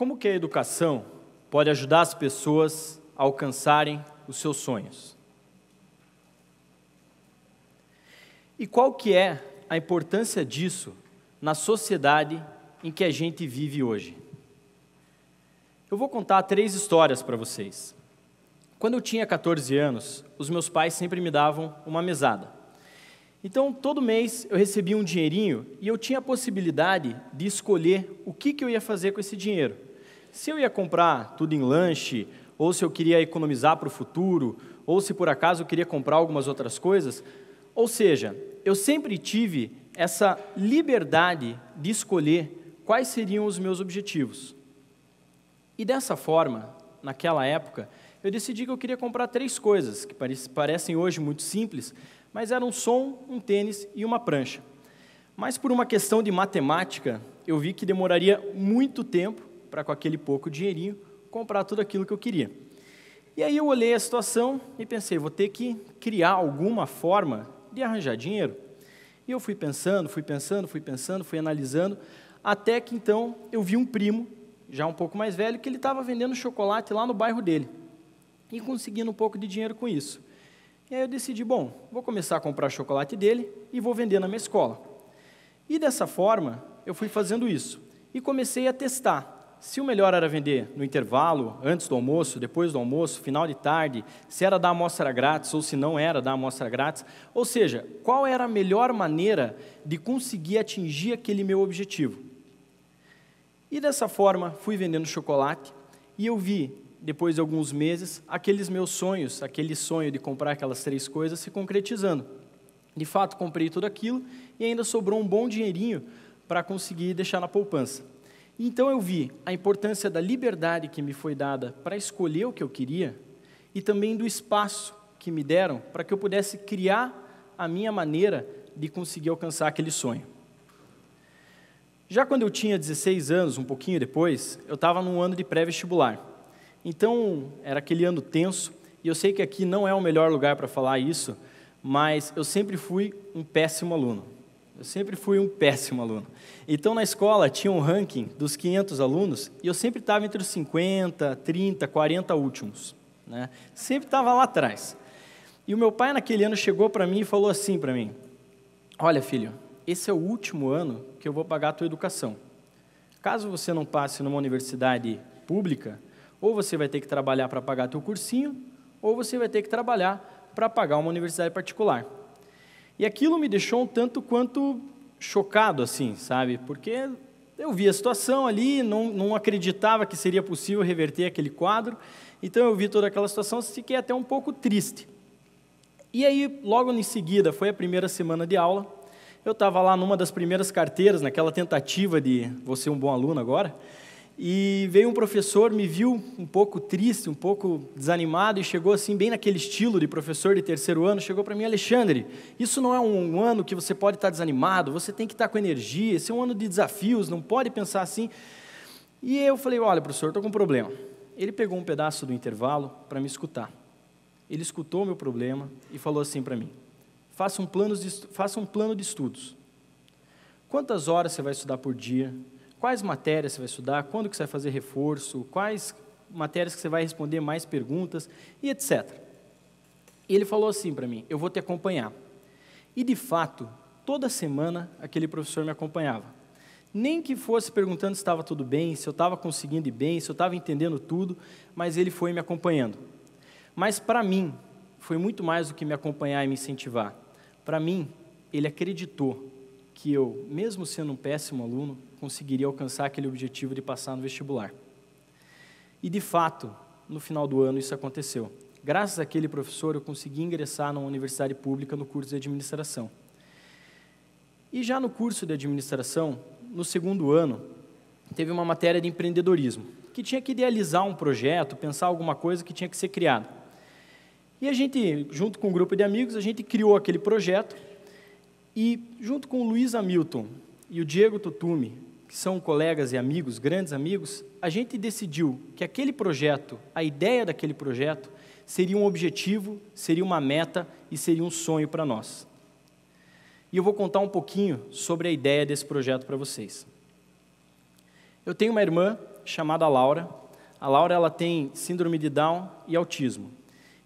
Como que a educação pode ajudar as pessoas a alcançarem os seus sonhos? E qual que é a importância disso na sociedade em que a gente vive hoje? Eu vou contar três histórias para vocês. Quando eu tinha 14 anos, os meus pais sempre me davam uma mesada. Então, todo mês eu recebia um dinheirinho e eu tinha a possibilidade de escolher o que, que eu ia fazer com esse dinheiro. Se eu ia comprar tudo em lanche, ou se eu queria economizar para o futuro, ou se por acaso eu queria comprar algumas outras coisas. Ou seja, eu sempre tive essa liberdade de escolher quais seriam os meus objetivos. E dessa forma, naquela época, eu decidi que eu queria comprar três coisas, que parecem hoje muito simples, mas eram um som, um tênis e uma prancha. Mas por uma questão de matemática, eu vi que demoraria muito tempo para com aquele pouco dinheirinho comprar tudo aquilo que eu queria. E aí eu olhei a situação e pensei, vou ter que criar alguma forma de arranjar dinheiro. E eu fui pensando, fui pensando, fui pensando, fui analisando, até que então eu vi um primo, já um pouco mais velho, que ele estava vendendo chocolate lá no bairro dele e conseguindo um pouco de dinheiro com isso. E aí eu decidi, bom, vou começar a comprar chocolate dele e vou vender na minha escola. E dessa forma, eu fui fazendo isso e comecei a testar se o melhor era vender no intervalo, antes do almoço, depois do almoço, final de tarde, se era dar amostra grátis ou se não era dar amostra grátis, ou seja, qual era a melhor maneira de conseguir atingir aquele meu objetivo. E dessa forma, fui vendendo chocolate e eu vi, depois de alguns meses, aqueles meus sonhos, aquele sonho de comprar aquelas três coisas se concretizando. De fato, comprei tudo aquilo e ainda sobrou um bom dinheirinho para conseguir deixar na poupança. Então eu vi a importância da liberdade que me foi dada para escolher o que eu queria e também do espaço que me deram para que eu pudesse criar a minha maneira de conseguir alcançar aquele sonho. Já quando eu tinha 16 anos, um pouquinho depois, eu estava num ano de pré-vestibular. Então era aquele ano tenso, e eu sei que aqui não é o melhor lugar para falar isso, mas eu sempre fui um péssimo aluno. Eu sempre fui um péssimo aluno. Então, na escola, tinha um ranking dos 500 alunos e eu sempre estava entre os 50, 30, 40 últimos. Né? Sempre estava lá atrás. E o meu pai, naquele ano, chegou para mim e falou assim para mim: Olha, filho, esse é o último ano que eu vou pagar a tua educação. Caso você não passe numa universidade pública, ou você vai ter que trabalhar para pagar teu cursinho, ou você vai ter que trabalhar para pagar uma universidade particular. E aquilo me deixou um tanto quanto chocado, assim, sabe? Porque eu vi a situação ali, não, não acreditava que seria possível reverter aquele quadro, então eu vi toda aquela situação, fiquei até um pouco triste. E aí, logo em seguida, foi a primeira semana de aula, eu estava lá numa das primeiras carteiras, naquela tentativa de você um bom aluno agora, e veio um professor, me viu um pouco triste, um pouco desanimado e chegou assim, bem naquele estilo de professor de terceiro ano, chegou para mim, Alexandre, isso não é um ano que você pode estar tá desanimado, você tem que estar tá com energia, esse é um ano de desafios, não pode pensar assim. E eu falei, olha, professor, estou com um problema. Ele pegou um pedaço do intervalo para me escutar. Ele escutou o meu problema e falou assim para mim, faça um, plano de, faça um plano de estudos. Quantas horas você vai estudar por dia? quais matérias você vai estudar, quando que você vai fazer reforço, quais matérias que você vai responder mais perguntas e etc. E ele falou assim para mim: eu vou te acompanhar. E de fato, toda semana aquele professor me acompanhava. Nem que fosse perguntando se estava tudo bem, se eu estava conseguindo ir bem, se eu estava entendendo tudo, mas ele foi me acompanhando. Mas para mim, foi muito mais do que me acompanhar e me incentivar. Para mim, ele acreditou que eu, mesmo sendo um péssimo aluno, conseguiria alcançar aquele objetivo de passar no vestibular. E de fato, no final do ano isso aconteceu. Graças àquele professor, eu consegui ingressar numa universidade pública no curso de administração. E já no curso de administração, no segundo ano, teve uma matéria de empreendedorismo, que tinha que idealizar um projeto, pensar alguma coisa que tinha que ser criada. E a gente, junto com um grupo de amigos, a gente criou aquele projeto e junto com o Luiz Hamilton e o Diego Tutume, que são colegas e amigos, grandes amigos, a gente decidiu que aquele projeto, a ideia daquele projeto, seria um objetivo, seria uma meta e seria um sonho para nós. E eu vou contar um pouquinho sobre a ideia desse projeto para vocês. Eu tenho uma irmã chamada Laura. A Laura ela tem síndrome de Down e autismo.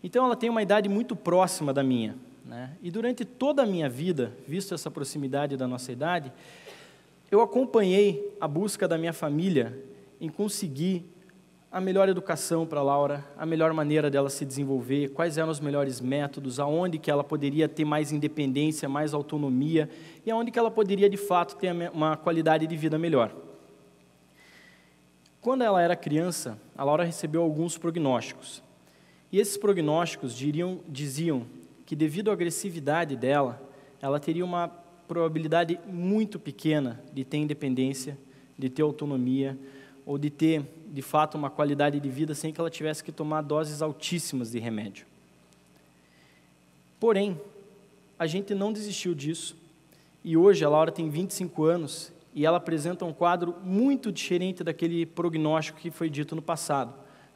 Então ela tem uma idade muito próxima da minha, né? E durante toda a minha vida, visto essa proximidade da nossa idade, eu acompanhei a busca da minha família em conseguir a melhor educação para Laura, a melhor maneira dela se desenvolver, quais eram os melhores métodos, aonde que ela poderia ter mais independência, mais autonomia e aonde que ela poderia de fato ter uma qualidade de vida melhor. Quando ela era criança, a Laura recebeu alguns prognósticos. E esses prognósticos diriam, diziam que, devido à agressividade dela, ela teria uma probabilidade muito pequena de ter independência, de ter autonomia ou de ter, de fato, uma qualidade de vida sem que ela tivesse que tomar doses altíssimas de remédio. Porém, a gente não desistiu disso e hoje a Laura tem 25 anos e ela apresenta um quadro muito diferente daquele prognóstico que foi dito no passado.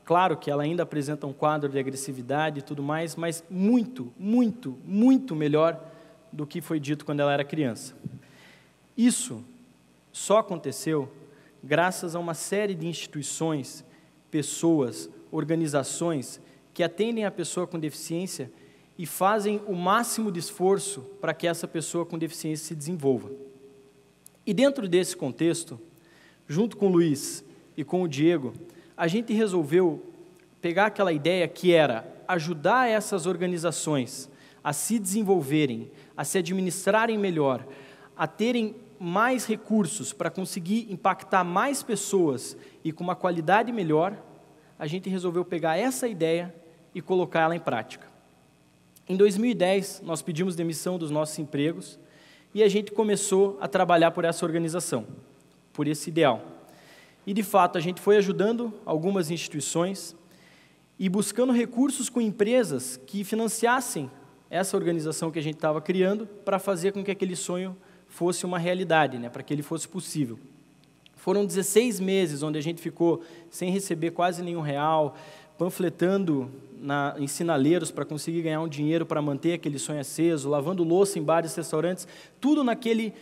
Claro que ela ainda apresenta um quadro de agressividade e tudo mais, mas muito, muito, muito melhor do que foi dito quando ela era criança. Isso só aconteceu graças a uma série de instituições, pessoas, organizações que atendem a pessoa com deficiência e fazem o máximo de esforço para que essa pessoa com deficiência se desenvolva. E dentro desse contexto, junto com o Luiz e com o Diego, a gente resolveu pegar aquela ideia que era ajudar essas organizações a se desenvolverem, a se administrarem melhor, a terem mais recursos para conseguir impactar mais pessoas e com uma qualidade melhor, a gente resolveu pegar essa ideia e colocar ela em prática. Em 2010, nós pedimos demissão dos nossos empregos e a gente começou a trabalhar por essa organização, por esse ideal. E de fato, a gente foi ajudando algumas instituições e buscando recursos com empresas que financiassem essa organização que a gente estava criando para fazer com que aquele sonho fosse uma realidade, né? para que ele fosse possível. Foram 16 meses onde a gente ficou sem receber quase nenhum real, panfletando na, em sinaleiros para conseguir ganhar um dinheiro para manter aquele sonho aceso, lavando louça em bares e restaurantes, tudo naquele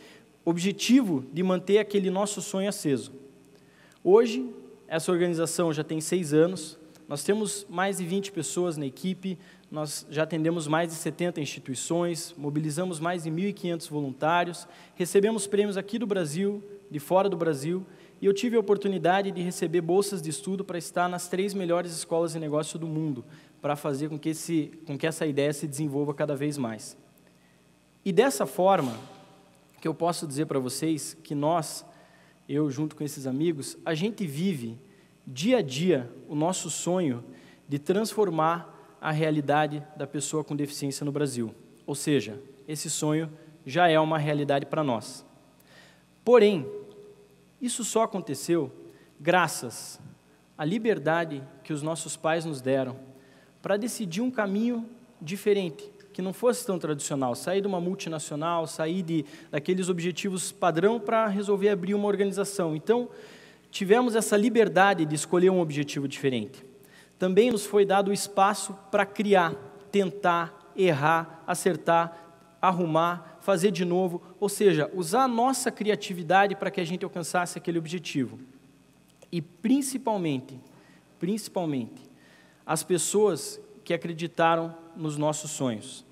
objetivo de manter aquele nosso sonho aceso. Hoje, essa organização já tem seis anos, nós temos mais de 20 pessoas na equipe, nós já atendemos mais de 70 instituições, mobilizamos mais de 1.500 voluntários, recebemos prêmios aqui do Brasil, de fora do Brasil, e eu tive a oportunidade de receber bolsas de estudo para estar nas três melhores escolas de negócio do mundo, para fazer com que, esse, com que essa ideia se desenvolva cada vez mais. E dessa forma, que eu posso dizer para vocês que nós eu junto com esses amigos, a gente vive dia a dia o nosso sonho de transformar a realidade da pessoa com deficiência no Brasil. Ou seja, esse sonho já é uma realidade para nós. Porém, isso só aconteceu graças à liberdade que os nossos pais nos deram para decidir um caminho diferente, que não fosse tão tradicional, sair de uma multinacional, sair de, daqueles objetivos padrão para resolver abrir uma organização. Então, tivemos essa liberdade de escolher um objetivo diferente. Também nos foi dado o espaço para criar, tentar, errar, acertar, arrumar, fazer de novo, ou seja, usar a nossa criatividade para que a gente alcançasse aquele objetivo. E principalmente, principalmente, as pessoas que acreditaram nos nossos sonhos.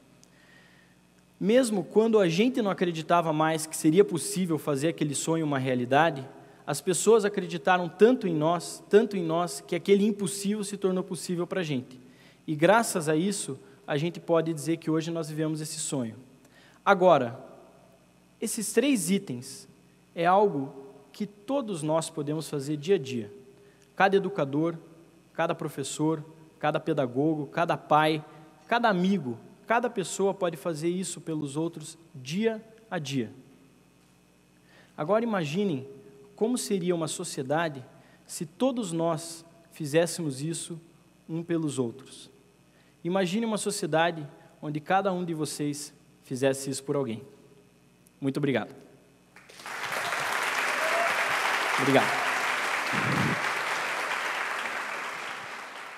Mesmo quando a gente não acreditava mais que seria possível fazer aquele sonho uma realidade, as pessoas acreditaram tanto em nós, tanto em nós, que aquele impossível se tornou possível para a gente. E graças a isso, a gente pode dizer que hoje nós vivemos esse sonho. Agora, esses três itens é algo que todos nós podemos fazer dia a dia. Cada educador, cada professor, cada pedagogo, cada pai, cada amigo, cada pessoa pode fazer isso pelos outros dia a dia. Agora imaginem como seria uma sociedade se todos nós fizéssemos isso um pelos outros. Imagine uma sociedade onde cada um de vocês fizesse isso por alguém. Muito obrigado. Obrigado.